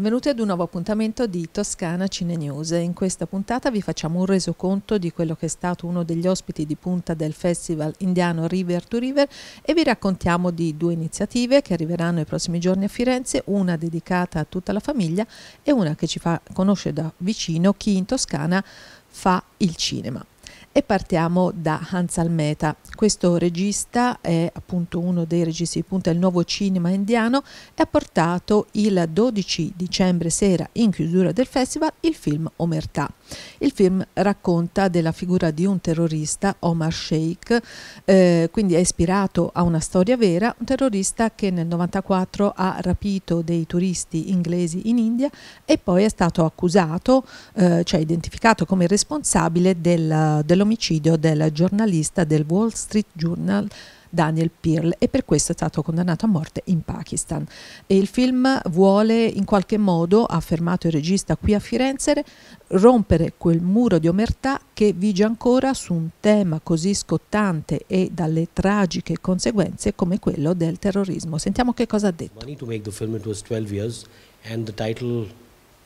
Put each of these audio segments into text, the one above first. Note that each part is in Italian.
benvenuti ad un nuovo appuntamento di Toscana Cine News. In questa puntata vi facciamo un resoconto di quello che è stato uno degli ospiti di punta del festival indiano River to River e vi raccontiamo di due iniziative che arriveranno nei prossimi giorni a Firenze, una dedicata a tutta la famiglia e una che ci fa conoscere da vicino chi in Toscana fa il cinema. E partiamo da Hans Almeta. Questo regista è appunto uno dei registi di punta del nuovo cinema indiano e ha portato il 12 dicembre sera in chiusura del festival il film Omertà. Il film racconta della figura di un terrorista, Omar Sheikh, eh, quindi è ispirato a una storia vera, un terrorista che nel 94 ha rapito dei turisti inglesi in India e poi è stato accusato, eh, cioè identificato come responsabile del, dell'omicidio l'omicidio del giornalista del Wall Street Journal Daniel Pearl e per questo è stato condannato a morte in Pakistan. E il film vuole in qualche modo, ha affermato il regista qui a Firenze, rompere quel muro di omertà che vige ancora su un tema così scottante e dalle tragiche conseguenze come quello del terrorismo. Sentiamo che cosa ha detto. Money to make the film it was 12 years and the title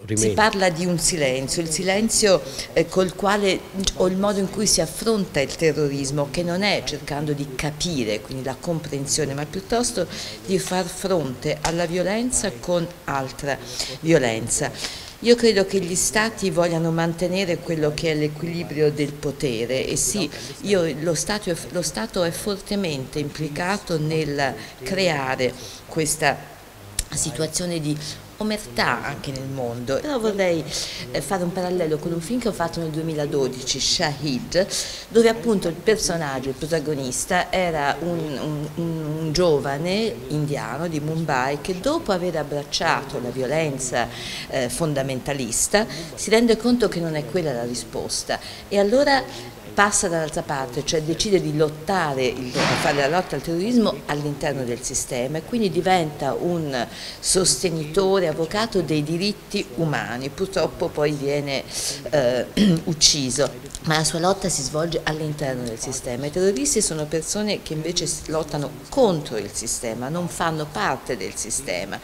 Rimane. Si parla di un silenzio, il silenzio eh, col quale o il modo in cui si affronta il terrorismo, che non è cercando di capire, quindi la comprensione, ma piuttosto di far fronte alla violenza con altra violenza. Io credo che gli Stati vogliano mantenere quello che è l'equilibrio del potere e sì, io, lo, stato è, lo Stato è fortemente implicato nel creare questa situazione di omertà anche nel mondo. Però eh, vorrei eh, fare un parallelo con un film che ho fatto nel 2012, Shahid, dove appunto il personaggio, il protagonista, era un, un, un giovane indiano di Mumbai che dopo aver abbracciato la violenza eh, fondamentalista si rende conto che non è quella la risposta e allora passa dall'altra parte, cioè decide di lottare, il, fare la lotta al terrorismo all'interno del sistema e quindi diventa un sostenitore, avvocato dei diritti umani, purtroppo poi viene eh, ucciso, ma la sua lotta si svolge all'interno del sistema. I terroristi sono persone che invece lottano contro il sistema, non fanno parte del sistema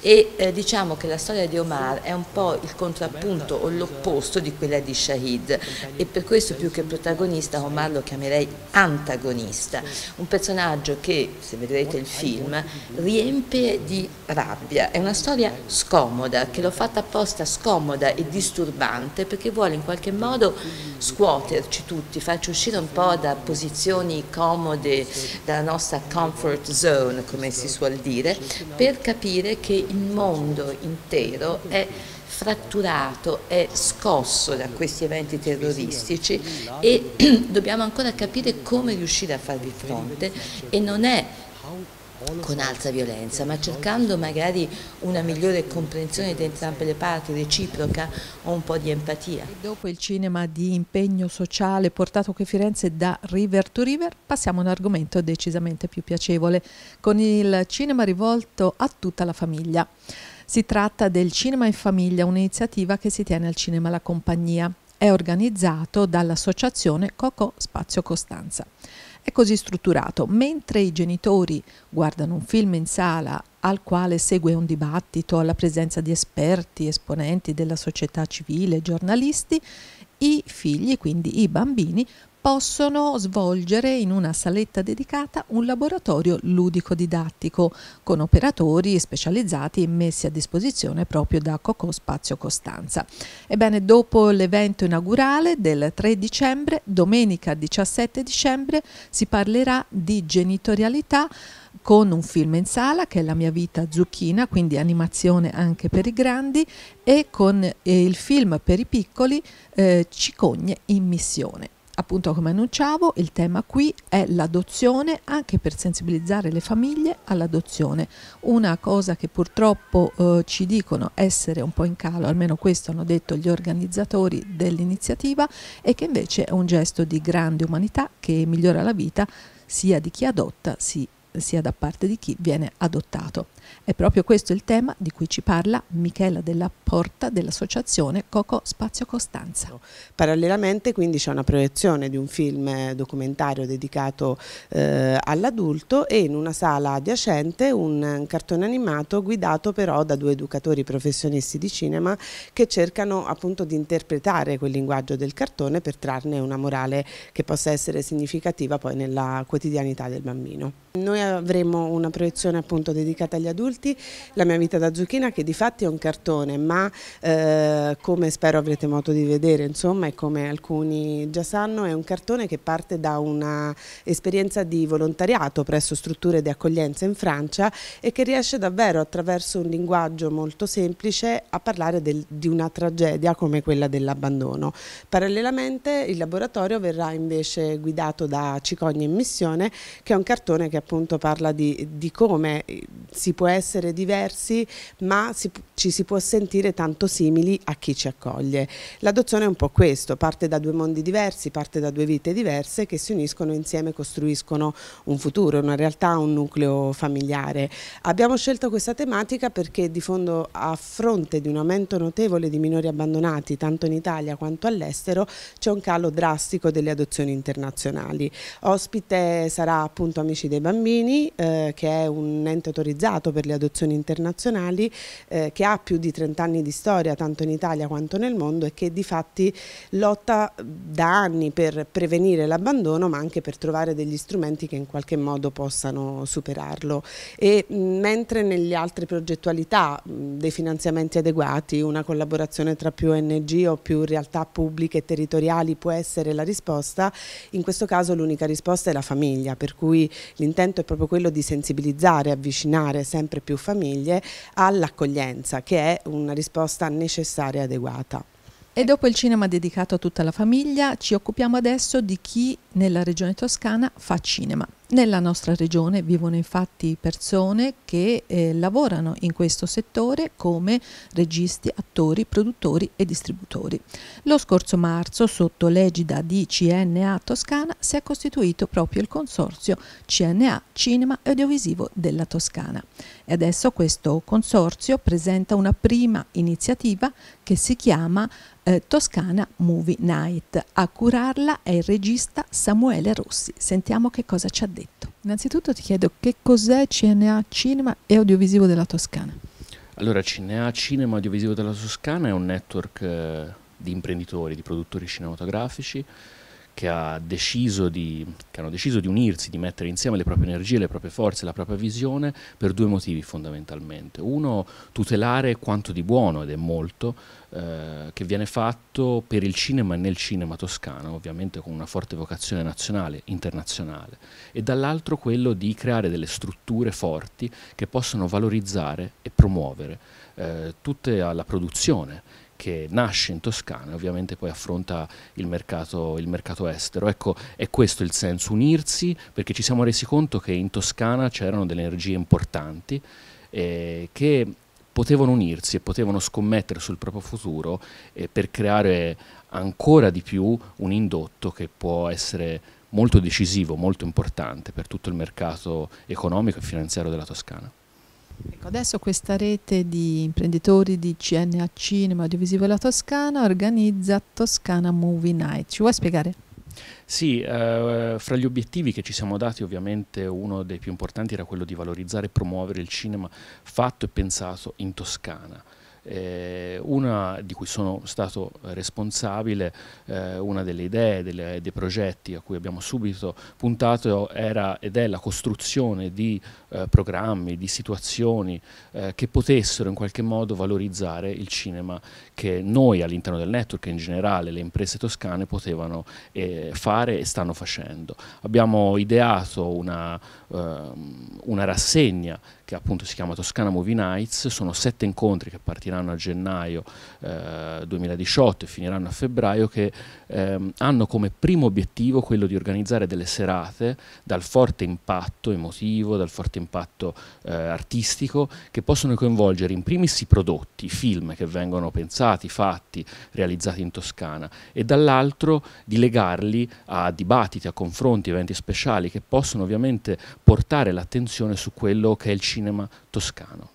e eh, diciamo che la storia di Omar è un po' il contrappunto o l'opposto di quella di Shahid e per questo più che protagonista protagonista, Omar lo chiamerei antagonista, un personaggio che, se vedrete il film, riempie di rabbia. È una storia scomoda, che l'ho fatta apposta scomoda e disturbante perché vuole in qualche modo scuoterci tutti, farci uscire un po' da posizioni comode, dalla nostra comfort zone, come si suol dire, per capire che il mondo intero è fratturato, è scosso da questi eventi terroristici e dobbiamo ancora capire come riuscire a farvi fronte e non è con altra violenza, ma cercando magari una migliore comprensione di entrambe le parti, reciproca o un po' di empatia. E dopo il cinema di impegno sociale portato qui a Firenze da River to River, passiamo a un argomento decisamente più piacevole, con il cinema rivolto a tutta la famiglia. Si tratta del Cinema in Famiglia, un'iniziativa che si tiene al Cinema La Compagnia. È organizzato dall'associazione Coco Spazio Costanza. È così strutturato, mentre i genitori guardano un film in sala al quale segue un dibattito alla presenza di esperti, esponenti della società civile, giornalisti, i figli, quindi i bambini, possono svolgere in una saletta dedicata un laboratorio ludico-didattico con operatori specializzati messi a disposizione proprio da Cocò Spazio Costanza. Ebbene, dopo l'evento inaugurale del 3 dicembre, domenica 17 dicembre, si parlerà di genitorialità con un film in sala che è La mia vita zucchina, quindi animazione anche per i grandi, e con eh, il film per i piccoli eh, Cicogne in missione appunto come annunciavo il tema qui è l'adozione anche per sensibilizzare le famiglie all'adozione una cosa che purtroppo eh, ci dicono essere un po' in calo almeno questo hanno detto gli organizzatori dell'iniziativa e che invece è un gesto di grande umanità che migliora la vita sia di chi adotta sia di chi adotta sia da parte di chi viene adottato. È proprio questo il tema di cui ci parla Michela Della Porta dell'associazione Coco Spazio Costanza. Parallelamente quindi c'è una proiezione di un film documentario dedicato eh, all'adulto e in una sala adiacente un cartone animato guidato però da due educatori professionisti di cinema che cercano appunto di interpretare quel linguaggio del cartone per trarne una morale che possa essere significativa poi nella quotidianità del bambino. Noi avremo una proiezione appunto dedicata agli adulti, La mia vita da zucchina che di fatti è un cartone ma eh, come spero avrete modo di vedere insomma e come alcuni già sanno è un cartone che parte da un'esperienza di volontariato presso strutture di accoglienza in Francia e che riesce davvero attraverso un linguaggio molto semplice a parlare del, di una tragedia come quella dell'abbandono. Parallelamente il laboratorio verrà invece guidato da Cicogna in Missione che è un cartone che appunto appunto parla di, di come eh, si può essere diversi ma si, ci si può sentire tanto simili a chi ci accoglie. L'adozione è un po' questo, parte da due mondi diversi, parte da due vite diverse che si uniscono insieme e costruiscono un futuro, una realtà, un nucleo familiare. Abbiamo scelto questa tematica perché di fondo a fronte di un aumento notevole di minori abbandonati tanto in Italia quanto all'estero c'è un calo drastico delle adozioni internazionali. Ospite sarà appunto Amici dei Bambini, Bambini, eh, che è un ente autorizzato per le adozioni internazionali, eh, che ha più di 30 anni di storia tanto in Italia quanto nel mondo e che di fatti lotta eh, da anni per prevenire l'abbandono ma anche per trovare degli strumenti che in qualche modo possano superarlo. E mentre nelle altre progettualità mh, dei finanziamenti adeguati, una collaborazione tra più ONG o più realtà pubbliche e territoriali può essere la risposta, in questo caso l'unica risposta è la famiglia, per cui l'intento è proprio quello di sensibilizzare, avvicinare sempre più famiglie all'accoglienza, che è una risposta necessaria e adeguata. E dopo il cinema dedicato a tutta la famiglia ci occupiamo adesso di chi nella regione toscana fa cinema. Nella nostra regione vivono infatti persone che eh, lavorano in questo settore come registi, attori, produttori e distributori. Lo scorso marzo, sotto l'egida di CNA Toscana, si è costituito proprio il consorzio CNA Cinema e Audiovisivo della Toscana. E adesso questo consorzio presenta una prima iniziativa che si chiama eh, Toscana Movie Night. A curarla è il regista Samuele Rossi. Sentiamo che cosa ci ha detto detto. Innanzitutto ti chiedo che cos'è CNA Cinema e Audiovisivo della Toscana? Allora, CNA Cinema e Audiovisivo della Toscana è un network eh, di imprenditori, di produttori cinematografici che, di, che, hanno deciso di unirsi, di mettere insieme le proprie energie, le proprie forze, la propria visione per due motivi fondamentalmente. Uno, tutelare quanto di buono, ed è molto, eh, che viene fatto per il cinema e nel cinema toscano, ovviamente con una forte vocazione nazionale, internazionale, e dall'altro quello di creare delle strutture forti che possano valorizzare e promuovere eh, tutta la produzione che nasce in Toscana e ovviamente poi affronta il mercato, il mercato estero. Ecco, è questo il senso, unirsi perché ci siamo resi conto che in Toscana c'erano delle energie importanti eh, che potevano unirsi e potevano scommettere sul proprio futuro eh, per creare ancora di più un indotto che può essere molto decisivo, molto importante per tutto il mercato economico e finanziario della Toscana. Ecco, adesso questa rete di imprenditori di CNA Cinema Audiovisivo della Toscana organizza Toscana Movie Night. Ci vuoi spiegare? Sì, eh, fra gli obiettivi che ci siamo dati ovviamente uno dei più importanti era quello di valorizzare e promuovere il cinema fatto e pensato in Toscana. Eh, una di cui sono stato responsabile, eh, una delle idee, delle, dei progetti a cui abbiamo subito puntato era ed è la costruzione di eh, programmi, di situazioni eh, che potessero in qualche modo valorizzare il cinema che noi all'interno del network in generale le imprese toscane potevano eh, fare e stanno facendo. Abbiamo ideato una, ehm, una rassegna che appunto si chiama Toscana Movie Nights, sono sette incontri che partiranno a gennaio eh, 2018 e finiranno a febbraio che ehm, hanno come primo obiettivo quello di organizzare delle serate dal forte impatto emotivo, dal forte impatto eh, artistico, che possono coinvolgere in primis i prodotti, i film che vengono pensati, fatti, realizzati in Toscana e dall'altro di legarli a dibattiti, a confronti, eventi speciali che possono ovviamente portare l'attenzione su quello che è il cinema toscano.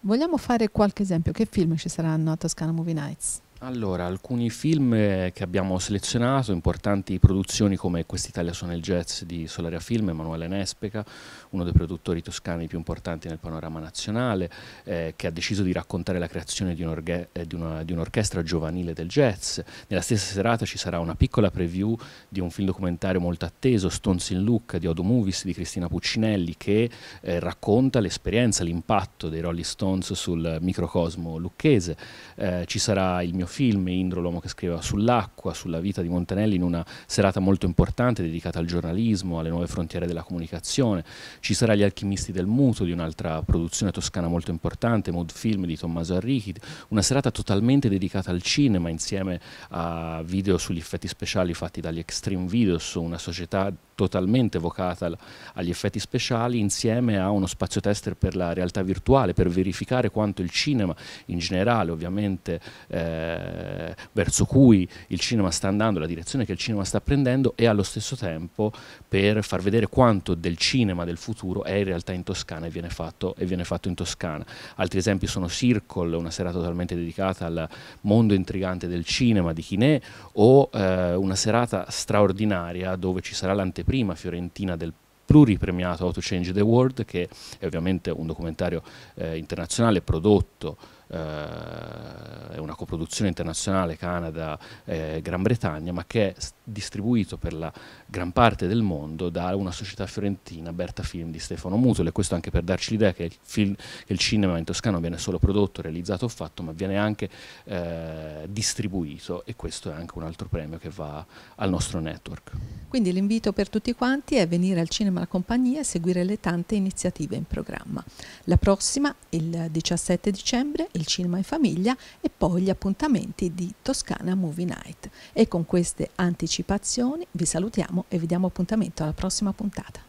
Vogliamo fare qualche esempio? Che film ci saranno a Toscana Movie Nights? Allora, alcuni film eh, che abbiamo selezionato, importanti produzioni come Quest'Italia suona il jazz di Solaria Film, Emanuele Nespeca, uno dei produttori toscani più importanti nel panorama nazionale, eh, che ha deciso di raccontare la creazione eh, di, un'orchestra giovanile del jazz. Nella stessa serata ci sarà una piccola preview di un film documentario molto atteso, Stones in Look di Odo Movies di Cristina Puccinelli, che eh, racconta l'esperienza, l'impatto dei Rolling Stones sul microcosmo lucchese. Eh, ci sarà il mio film, Indro l'uomo che scriveva sull'acqua, sulla vita di Montanelli in una serata molto importante dedicata al giornalismo, alle nuove frontiere della comunicazione. Ci sarà Gli alchimisti del muto di un'altra produzione toscana molto importante, Mood Film di Tommaso Arrighi, una serata totalmente dedicata al cinema insieme a video sugli effetti speciali fatti dagli Extreme Videos, una società totalmente vocata agli effetti speciali insieme a uno spazio tester per la realtà virtuale per verificare quanto il cinema in generale ovviamente eh, verso cui il cinema sta andando, la direzione che il cinema sta prendendo e allo stesso tempo per far vedere quanto del cinema del futuro è in realtà in Toscana e viene fatto, e viene fatto in Toscana. Altri esempi sono Circle, una serata totalmente dedicata al mondo intrigante del cinema di Chinè o eh, una serata straordinaria dove ci sarà l'anteprima anteprima fiorentina del pluripremiato Auto Change the World, che è ovviamente un documentario eh, internazionale prodotto, eh, è una coproduzione internazionale Canada-Gran eh, Bretagna, ma che è distribuito per la gran parte del mondo da una società fiorentina, Berta Film di Stefano Musole, questo anche per darci l'idea che, che, il cinema in toscano viene solo prodotto, realizzato o fatto, ma viene anche eh, distribuito e questo è anche un altro premio che va al nostro network. Quindi l'invito per tutti quanti è venire al Cinema La Compagnia e seguire le tante iniziative in programma. La prossima, il 17 dicembre, il Cinema in Famiglia e poi gli appuntamenti di Toscana Movie Night. E con queste anticipazioni vi salutiamo salutiamo e vi diamo appuntamento alla prossima puntata.